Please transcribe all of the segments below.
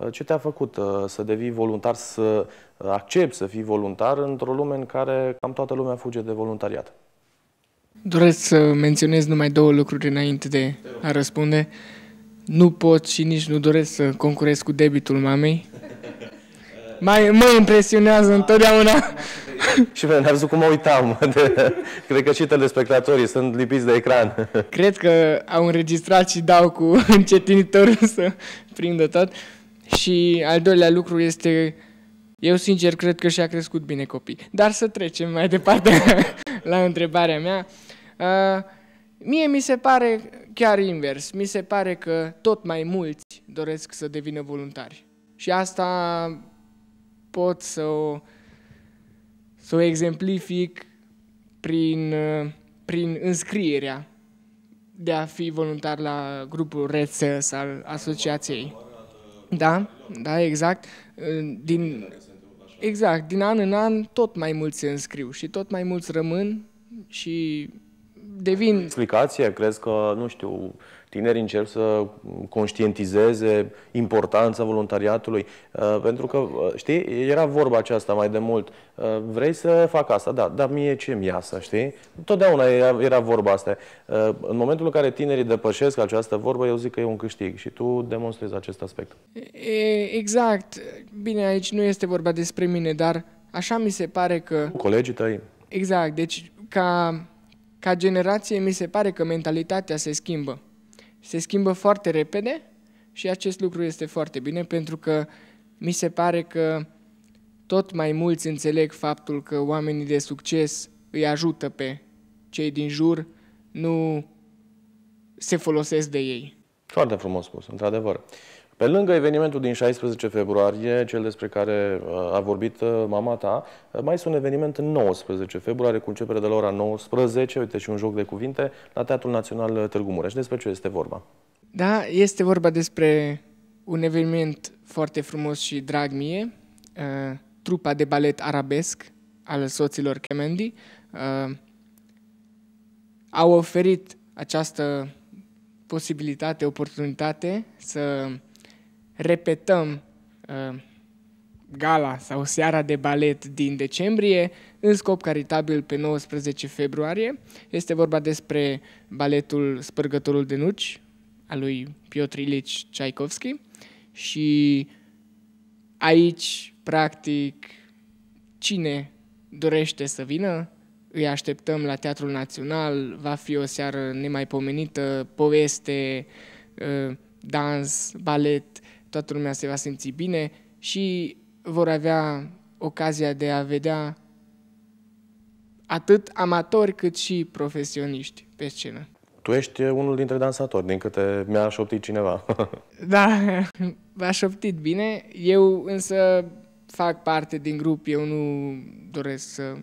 Uh, ce te-a făcut uh, să devii voluntar, să uh, accepti să fii voluntar într-o lume în care cam toată lumea fuge de voluntariat? Doresc să menționez numai două lucruri înainte de a răspunde. Nu pot și nici nu doresc să concurez cu debitul mamei. Mai, mă impresionează întotdeauna. și pe am cum mă uitam. De, cred că și telespectatorii sunt lipiți de ecran. Cred că au înregistrat și dau cu încetinitorul să prindă tot. Uh, și al doilea lucru este, eu sincer cred că și-a crescut bine copii. Dar să trecem mai departe la întrebarea mea. Uh, mie mi se pare chiar invers. Mi se pare că tot mai mulți doresc să devină voluntari. Și asta pot să o, să o exemplific prin, prin înscrierea de a fi voluntar la grupul RESES al asociației. Da, da, exact. Din, exact, din an în an tot mai mulți se înscriu și tot mai mulți rămân și devin... Explicație, crezi că, nu știu, tinerii încerc să conștientizeze importanța voluntariatului, uh, pentru că, uh, știi, era vorba aceasta mai de mult. Uh, vrei să fac asta, da, dar mie ce-mi iasă, știi? Totdeauna era, era vorba asta. În momentul în care tinerii depășesc această vorbă, eu zic că e un câștig și tu demonstrezi acest aspect. Exact. Bine, aici nu este vorba despre mine, dar așa mi se pare că... colegii tăi. Exact. Deci, ca, ca generație, mi se pare că mentalitatea se schimbă se schimbă foarte repede și acest lucru este foarte bine pentru că mi se pare că tot mai mulți înțeleg faptul că oamenii de succes îi ajută pe cei din jur, nu se folosesc de ei. Foarte frumos spus, într-adevăr. Pe lângă evenimentul din 16 februarie, cel despre care uh, a vorbit uh, mama ta, uh, mai sunt eveniment în 19 februarie, cu începere de la ora 19, uite și un joc de cuvinte, la Teatrul Național Târgu Mureș. Despre ce este vorba? Da, este vorba despre un eveniment foarte frumos și drag mie, trupa de balet arabesc al soților Kemendi, au oferit această posibilitate, oportunitate să repetăm uh, gala sau seara de balet din decembrie în scop caritabil pe 19 februarie. Este vorba despre baletul Spărgătorul de Nuci al lui Piotr Ilici Tchaikovsky și aici, practic, cine dorește să vină, îi așteptăm la Teatrul Național, va fi o seară nemaipomenită, poveste, uh, dans, balet, toată lumea se va simți bine și vor avea ocazia de a vedea atât amatori cât și profesioniști pe scenă. Tu ești unul dintre dansatori, din câte mi-a șoptit cineva. da, v-a șoptit bine. Eu însă fac parte din grup, eu nu doresc să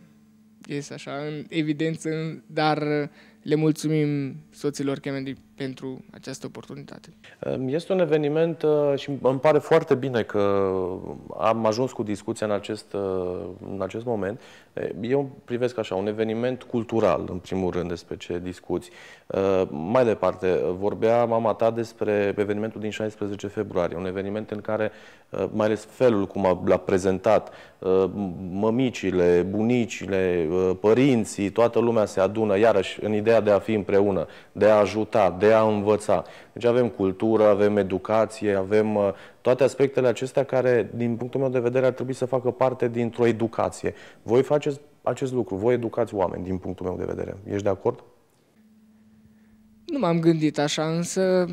ies așa în evidență, dar le mulțumim soților Kennedy pentru această oportunitate. Este un eveniment uh, și îmi pare foarte bine că am ajuns cu discuția în acest, uh, în acest moment. Eu privesc așa, un eveniment cultural, în primul rând, despre ce discuți. Uh, mai departe, vorbea mama ta despre evenimentul din 16 februarie, un eveniment în care, mai ales felul cum l-a prezentat, mămicile, bunicile, părinții, toată lumea se adună, iarăși, în ideea ideea de a fi împreună, de a ajuta, de a învăța. Deci avem cultură, avem educație, avem uh, toate aspectele acestea care, din punctul meu de vedere, ar trebui să facă parte dintr-o educație. Voi faceți acest lucru, voi educați oameni, din punctul meu de vedere. Ești de acord? Nu m-am gândit așa, însă,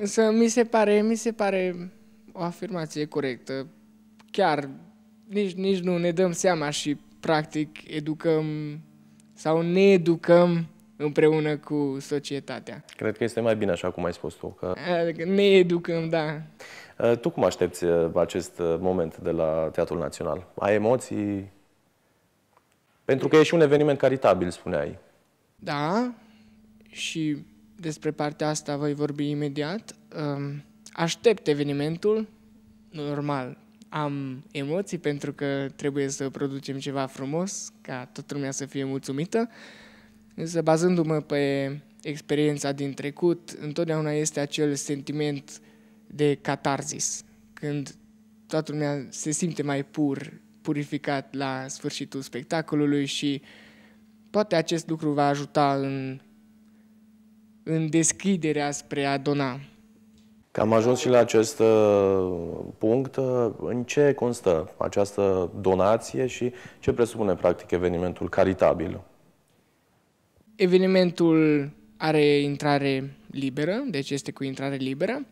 însă mi, se pare, mi se pare o afirmație corectă. Chiar nici, nici nu ne dăm seama și practic educăm sau ne educăm împreună cu societatea. Cred că este mai bine așa cum ai spus tu. Că... Adică ne educăm, da. Ă, tu cum aștepți ă, acest ă, moment de la Teatrul Național? Ai emoții? Pentru că e și un eveniment caritabil, spuneai. Da, și despre partea asta voi vorbi imediat. Aștept evenimentul, normal. Am emoții pentru că trebuie să producem ceva frumos, ca toată lumea să fie mulțumită. Uh, Însă, bazându-mă pe experiența din trecut, întotdeauna este acel sentiment de catarzis, când toată lumea se simte mai pur, purificat la sfârșitul spectacolului și poate acest lucru va ajuta în, în deschiderea spre a dona. Că am ajuns și la acest uh, punct, uh, în ce constă această donație și ce presupune practic evenimentul caritabil? Evenimentul are intrare liberă, deci este cu intrare liberă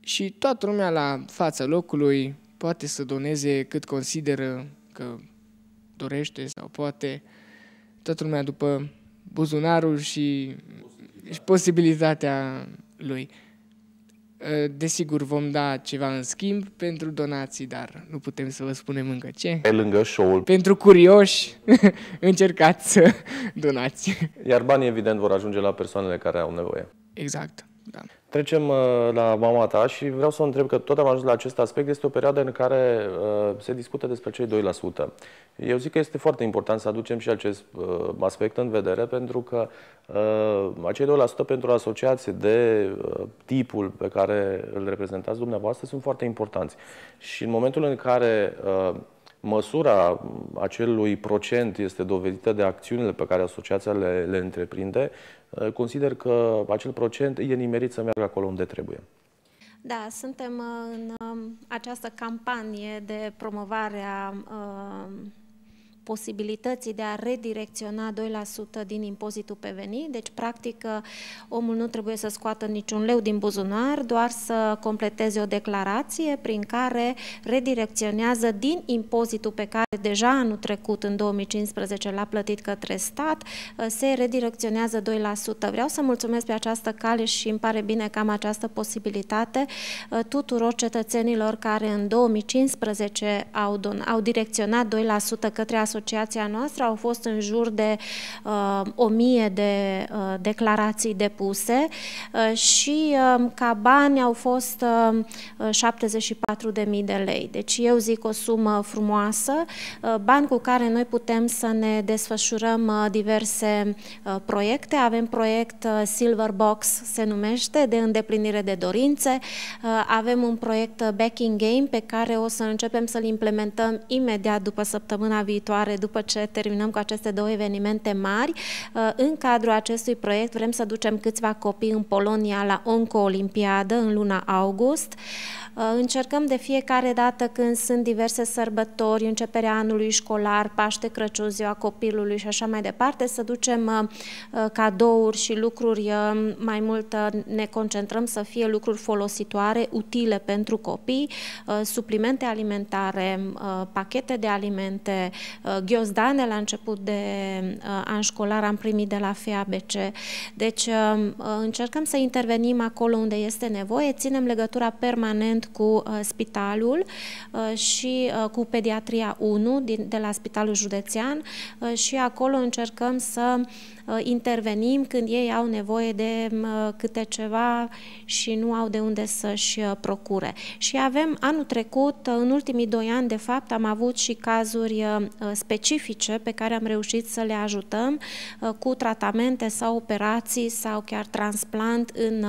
și toată lumea la fața locului poate să doneze cât consideră că dorește sau poate. Toată lumea după buzunarul și, posibilitatea. și posibilitatea lui. Ă, desigur, vom da ceva în schimb pentru donații, dar nu putem să vă spunem încă ce. Pe lângă show-ul. Pentru curioși, încercați să donați. Iar banii, evident, vor ajunge la persoanele care au nevoie. Exact, da. Trecem uh, la mama ta și vreau să o întreb că tot am ajuns la acest aspect. Este o perioadă în care uh, se discută despre cei 2%. Eu zic că este foarte important să aducem și acest uh, aspect în vedere pentru că acei 2% pentru asociații de tipul pe care îl reprezentați dumneavoastră sunt foarte importanți. Și în momentul în care Măsura acelui procent este dovedită de acțiunile pe care asociația le, le întreprinde. Uh, consider că acel procent e nimerit să meargă acolo unde trebuie. Da, suntem uh, în um, această campanie de promovare a uh, posibilității de a redirecționa 2% din impozitul pe venit, deci practic omul nu trebuie să scoată niciun leu din buzunar, doar să completeze o declarație prin care redirecționează din impozitul pe care deja anul trecut, în 2015, l-a plătit către stat, se redirecționează 2%. Vreau să mulțumesc pe această cale și îmi pare bine că am această posibilitate tuturor cetățenilor care în 2015 au, don au direcționat 2% către asociații asociația noastră au fost în jur de uh, o mie de uh, declarații depuse uh, și ca bani au fost 74.000 de lei. Deci eu zic o sumă frumoasă, bani cu care noi putem să ne desfășurăm diverse proiecte. Avem proiect Silver Box, se numește, de îndeplinire de dorințe. Avem un proiect Backing Game pe care o să începem să-l implementăm imediat după săptămâna viitoare care, după ce terminăm cu aceste două evenimente mari, uh, în cadrul acestui proiect vrem să ducem câțiva copii în Polonia la Onco-Olimpiadă în luna august. Uh, încercăm de fiecare dată când sunt diverse sărbători, începerea anului școlar, Paște, Crăciun, Ziua Copilului și așa mai departe, să ducem uh, uh, cadouri și lucruri mai mult ne concentrăm să fie lucruri folositoare, utile pentru copii, suplimente alimentare, pachete de alimente, ghiozdane la început de an școlar am primit de la FABC. Deci încercăm să intervenim acolo unde este nevoie, ținem legătura permanent cu cu uh, spitalul uh, și uh, cu pediatria 1 din, de la Spitalul Județean și acolo încercăm să Uh, intervenim când ei au nevoie de uh, câte ceva și nu au de unde să-și uh, procure. Și avem anul trecut, în ultimii doi ani, de fapt, am avut și cazuri specifice pe care am reușit să le ajutăm cu tratamente sau operații sau chiar transplant în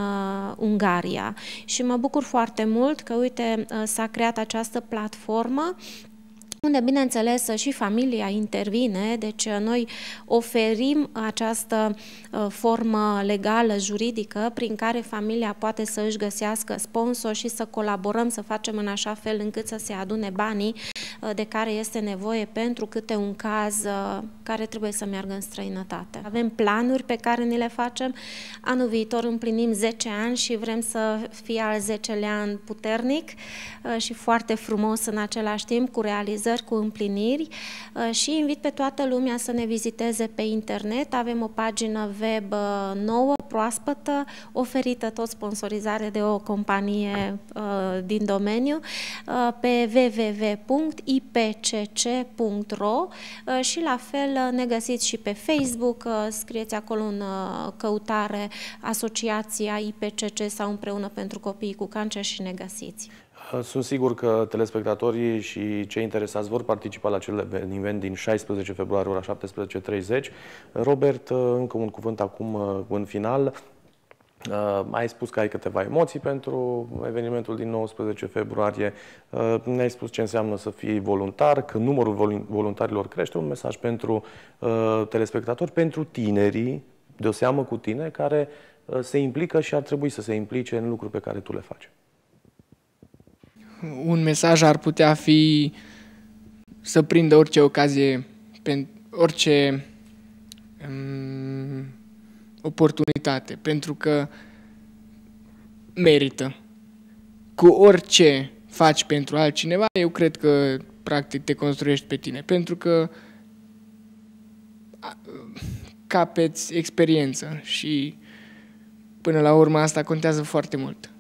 Ungaria. Și mă bucur foarte mult că, uite, s-a creat această platformă unde, bineînțeles, și familia intervine, deci uh, noi oferim această uh, formă legală, juridică, prin care familia poate să își găsească sponsor și să colaborăm, să facem în așa fel încât să se adune banii Uh, de care este nevoie pentru câte un caz uh, care trebuie să meargă în străinătate. Avem planuri pe care ne le facem. Anul viitor împlinim 10 ani și vrem să fie al 10-lea an puternic uh, și foarte frumos în același timp, cu realizări, cu împliniri și invit pe toată lumea să ne viziteze pe internet. Avem o pagină web nouă proaspătă, oferită tot sponsorizare de o companie uh, din domeniu uh, pe www.ipcc.ro uh, și la fel uh, ne găsiți și pe Facebook, uh, scrieți acolo în uh, căutare Asociația IPCC sau Împreună pentru Copiii cu Cancer și ne găsiți. Sunt sigur că telespectatorii și cei interesați vor participa la acel eveniment din 16 februarie, ora 17.30. Robert, uh, încă un cuvânt acum uh, în final. Uh, ai spus că ai câteva emoții pentru evenimentul din 19 februarie, uh, ne-ai spus ce înseamnă să fii voluntar, că numărul vol voluntarilor crește, un mesaj pentru uh, telespectatori, pentru tinerii, de o seamă cu tine, care uh, se implică și ar trebui să se implice în lucruri pe care tu le faci un mesaj ar putea fi să prindă orice ocazie, orice mm, oportunitate, pentru că merită. Cu orice faci pentru altcineva, eu cred că practic te construiești pe tine, pentru că capeți experiență și până la urmă asta contează foarte mult.